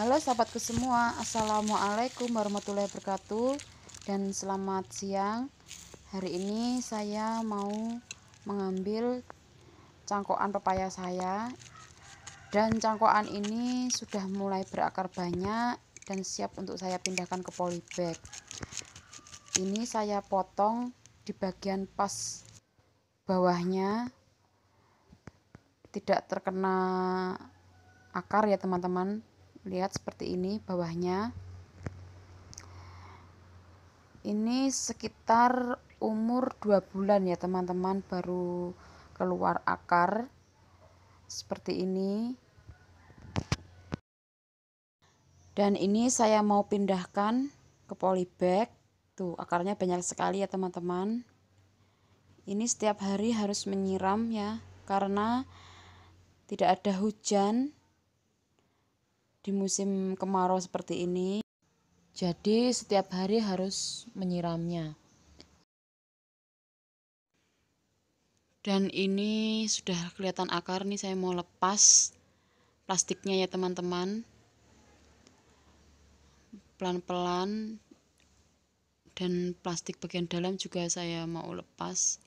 Halo sahabatku semua, Assalamualaikum warahmatullahi wabarakatuh dan selamat siang. Hari ini saya mau mengambil cangkokan pepaya saya dan cangkokan ini sudah mulai berakar banyak dan siap untuk saya pindahkan ke polybag. Ini saya potong di bagian pas bawahnya tidak terkena akar ya teman-teman lihat seperti ini bawahnya ini sekitar umur 2 bulan ya teman-teman baru keluar akar seperti ini dan ini saya mau pindahkan ke polybag tuh akarnya banyak sekali ya teman-teman ini setiap hari harus menyiram ya karena tidak ada hujan di musim kemarau seperti ini. Jadi setiap hari harus menyiramnya. Dan ini sudah kelihatan akar nih saya mau lepas plastiknya ya teman-teman. Pelan-pelan dan plastik bagian dalam juga saya mau lepas.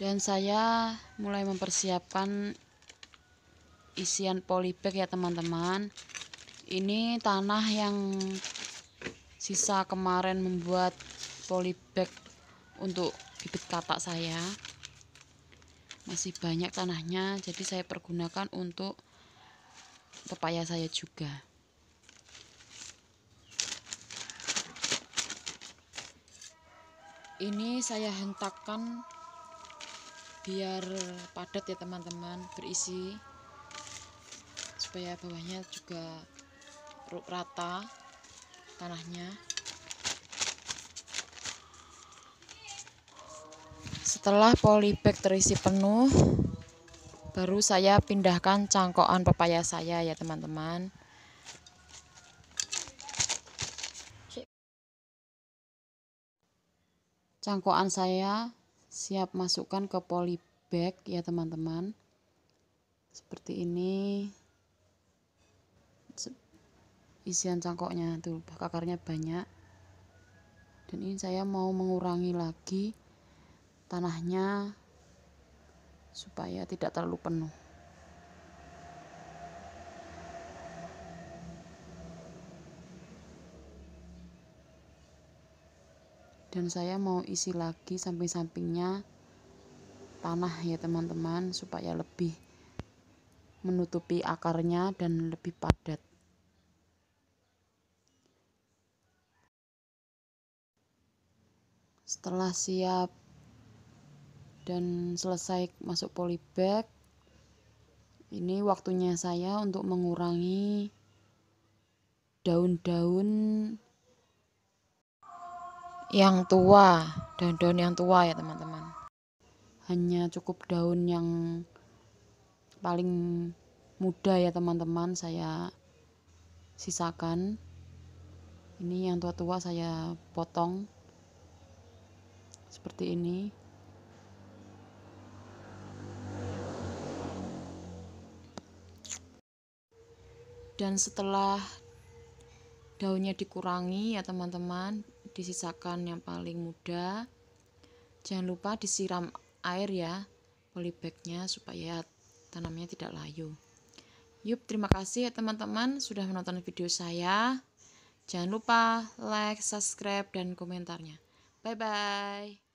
dan saya mulai mempersiapkan isian polybag ya teman-teman ini tanah yang sisa kemarin membuat polybag untuk bibit katak saya masih banyak tanahnya jadi saya pergunakan untuk pepaya saya juga ini saya hentakkan biar padat ya teman-teman berisi supaya bawahnya juga rata tanahnya setelah polybag terisi penuh baru saya pindahkan cangkokan pepaya saya ya teman-teman cangkokan saya siap masukkan ke polybag ya teman-teman seperti ini isian cangkoknya tuh akarnya banyak dan ini saya mau mengurangi lagi tanahnya supaya tidak terlalu penuh dan saya mau isi lagi samping-sampingnya tanah ya teman-teman supaya lebih menutupi akarnya dan lebih padat setelah siap dan selesai masuk polybag ini waktunya saya untuk mengurangi daun-daun yang tua, daun-daun yang tua ya teman-teman. Hanya cukup daun yang paling muda ya teman-teman saya sisakan. Ini yang tua-tua saya potong seperti ini. Dan setelah daunnya dikurangi ya teman-teman disisakan yang paling muda jangan lupa disiram air ya polybagnya supaya tanamnya tidak layu yuk terima kasih ya teman-teman sudah menonton video saya jangan lupa like subscribe dan komentarnya bye bye